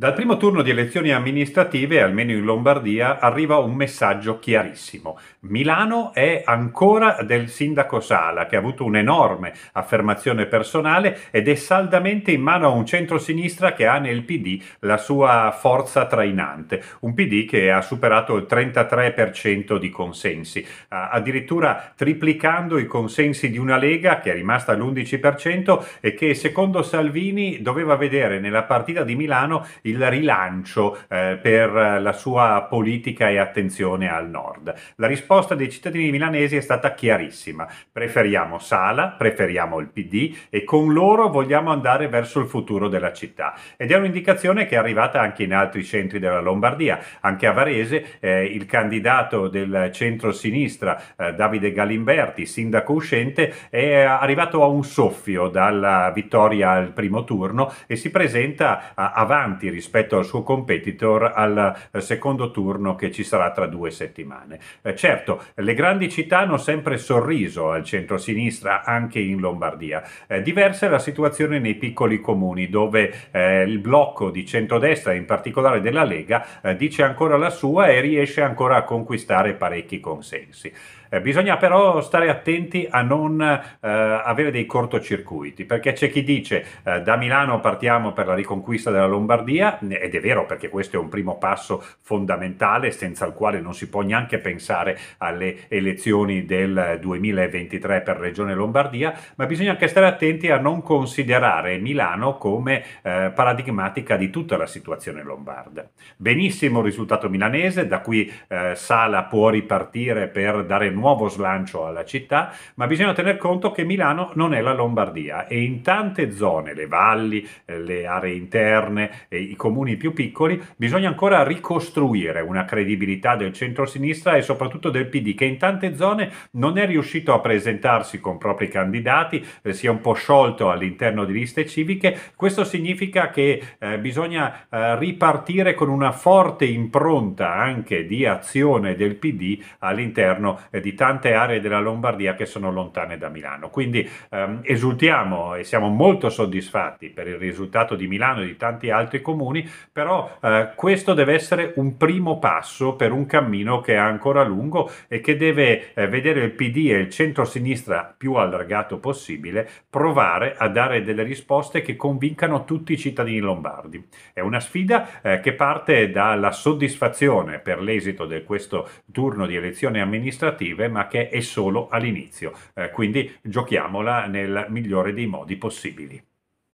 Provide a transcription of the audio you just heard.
Dal primo turno di elezioni amministrative, almeno in Lombardia, arriva un messaggio chiarissimo. Milano è ancora del sindaco Sala, che ha avuto un'enorme affermazione personale ed è saldamente in mano a un centrosinistra che ha nel PD la sua forza trainante. Un PD che ha superato il 33% di consensi, addirittura triplicando i consensi di una Lega che è rimasta all'11% e che secondo Salvini doveva vedere nella partita di Milano il rilancio eh, per la sua politica e attenzione al nord. La risposta dei cittadini milanesi è stata chiarissima. Preferiamo Sala, preferiamo il PD e con loro vogliamo andare verso il futuro della città. Ed è un'indicazione che è arrivata anche in altri centri della Lombardia, anche a Varese eh, il candidato del centro-sinistra eh, Davide Galimberti, sindaco uscente, è arrivato a un soffio dalla vittoria al primo turno e si presenta eh, avanti rispetto al suo competitor al eh, secondo turno che ci sarà tra due settimane. Eh, certo, le grandi città hanno sempre sorriso al centro-sinistra anche in Lombardia. Eh, diversa è la situazione nei piccoli comuni dove il blocco di centrodestra, in particolare della Lega, dice ancora la sua e riesce ancora a conquistare parecchi consensi. Eh, bisogna però stare attenti a non eh, avere dei cortocircuiti, perché c'è chi dice eh, da Milano partiamo per la riconquista della Lombardia ed è vero perché questo è un primo passo fondamentale senza il quale non si può neanche pensare alle elezioni del 2023 per Regione Lombardia, ma bisogna anche stare attenti a non considerare Milano come eh, paradigmatica di tutta la situazione lombarda. Benissimo il risultato milanese, da qui eh, Sala può ripartire per dare nuovo slancio alla città, ma bisogna tener conto che Milano non è la Lombardia e in tante zone, le valli, eh, le aree interne, eh, i comuni più piccoli, bisogna ancora ricostruire una credibilità del centro-sinistra e soprattutto del PD che in tante zone non è riuscito a presentarsi con propri candidati, eh, si è un po' sciolto all'interno di liste civiche. Questo significa che eh, bisogna eh, ripartire con una forte impronta anche di azione del PD all'interno eh, di tante aree della Lombardia che sono lontane da Milano. Quindi ehm, esultiamo e siamo molto soddisfatti per il risultato di Milano e di tanti altri comuni comuni, però eh, questo deve essere un primo passo per un cammino che è ancora lungo e che deve eh, vedere il PD e il centro-sinistra più allargato possibile provare a dare delle risposte che convincano tutti i cittadini lombardi. È una sfida eh, che parte dalla soddisfazione per l'esito di questo turno di elezioni amministrative, ma che è solo all'inizio. Eh, quindi giochiamola nel migliore dei modi possibili.